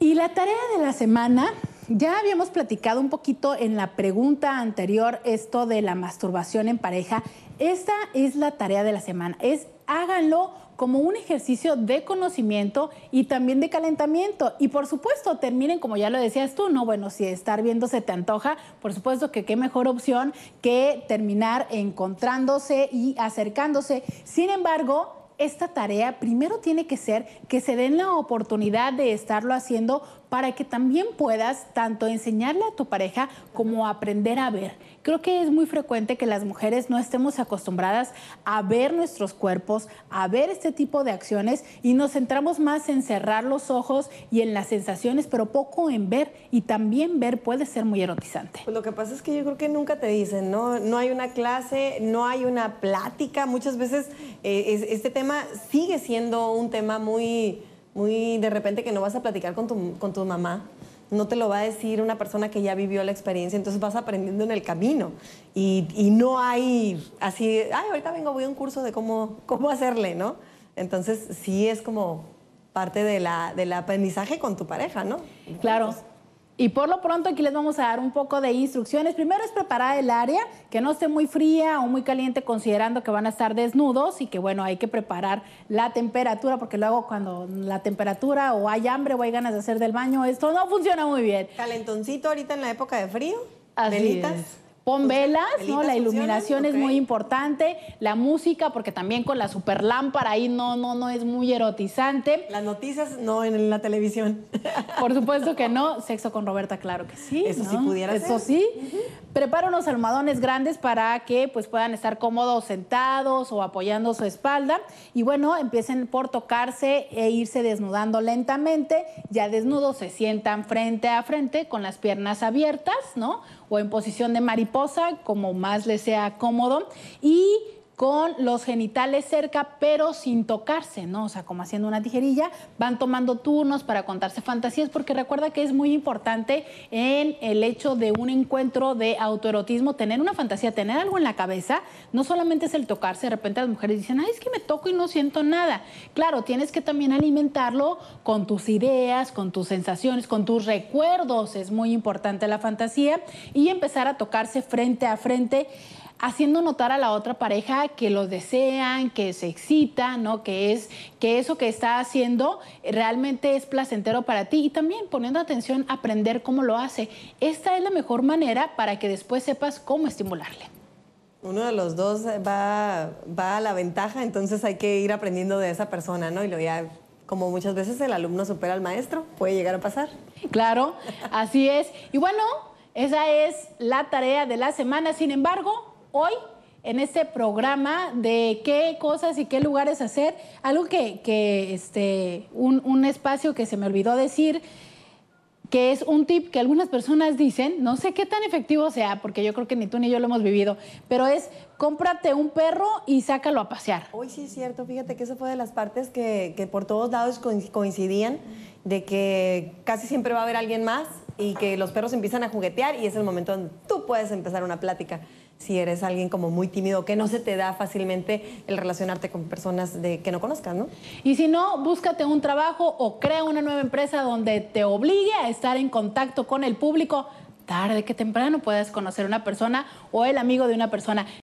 Y la tarea de la semana, ya habíamos platicado un poquito en la pregunta anterior esto de la masturbación en pareja. Esta es la tarea de la semana, es háganlo como un ejercicio de conocimiento y también de calentamiento. Y por supuesto, terminen como ya lo decías tú, no, bueno, si estar viéndose te antoja, por supuesto que qué mejor opción que terminar encontrándose y acercándose. Sin embargo, esta tarea primero tiene que ser que se den la oportunidad de estarlo haciendo para que también puedas tanto enseñarle a tu pareja como aprender a ver. Creo que es muy frecuente que las mujeres no estemos acostumbradas a ver nuestros cuerpos, a ver este tipo de acciones y nos centramos más en cerrar los ojos y en las sensaciones, pero poco en ver y también ver puede ser muy erotizante. Pues lo que pasa es que yo creo que nunca te dicen, ¿no? No hay una clase, no hay una plática. Muchas veces eh, este tema sigue siendo un tema muy muy de repente que no vas a platicar con tu, mamá no te lo va a decir una persona que ya vivió la experiencia, entonces vas aprendiendo en el camino. Y, no hay así, ay, ahorita vengo, voy a un curso de cómo, cómo hacerle, ¿no? Entonces sí es como parte de la, del aprendizaje con tu pareja, ¿no? Claro, y por lo pronto aquí les vamos a dar un poco de instrucciones. Primero es preparar el área, que no esté muy fría o muy caliente considerando que van a estar desnudos y que bueno, hay que preparar la temperatura porque luego cuando la temperatura o hay hambre o hay ganas de hacer del baño, esto no funciona muy bien. Calentoncito ahorita en la época de frío. Así Pon pues, velas, ¿no? La iluminación es muy importante, la música, porque también con la super lámpara ahí no, no, no es muy erotizante. Las noticias no en la televisión. Por supuesto que no. Sexo con Roberta, claro que sí. Eso sí pudiera Eso sí. Prepara unos almohadones grandes para que pues, puedan estar cómodos sentados o apoyando su espalda. Y bueno, empiecen por tocarse e irse desnudando lentamente. Ya desnudos se sientan frente a frente con las piernas abiertas, ¿no? O en posición de mariposa como más le sea cómodo y con los genitales cerca, pero sin tocarse, ¿no? O sea, como haciendo una tijerilla, van tomando turnos para contarse fantasías, porque recuerda que es muy importante en el hecho de un encuentro de autoerotismo tener una fantasía, tener algo en la cabeza, no solamente es el tocarse, de repente las mujeres dicen, ay, es que me toco y no siento nada. Claro, tienes que también alimentarlo con tus ideas, con tus sensaciones, con tus recuerdos, es muy importante la fantasía, y empezar a tocarse frente a frente haciendo notar a la otra pareja que los desean, que se excita, que, es, que eso que está haciendo realmente es placentero para ti y también poniendo atención a aprender cómo lo hace. Esta es la mejor manera para que después sepas cómo estimularle. Uno de los dos va, a la ventaja, entonces hay que ir aprendiendo de esa persona, ¿no? Y lo como muchas veces el alumno supera al maestro, puede llegar a pasar. Claro, así es. Y bueno, esa es la tarea de la semana. Sin embargo, hoy en este programa de qué cosas y qué lugares hacer. Algo que, este, un, espacio que se me olvidó decir, que es un tip que algunas personas dicen, no sé qué tan efectivo sea, porque yo creo que ni tú ni yo lo hemos vivido, pero es cómprate un perro y sácalo a pasear. Hoy sí es cierto, fíjate que esa fue de las partes que, que por todos lados coincidían, de que casi siempre va a haber alguien más y que los perros empiezan a juguetear y es el momento en tú puedes empezar una plática si eres alguien como muy tímido, que no se te da fácilmente el relacionarte con personas de, que no conozcas, ¿no? Y si no, búscate un trabajo o crea una nueva empresa donde te obligue a estar en contacto con el público. Tarde que temprano puedas conocer una persona o el amigo de una persona.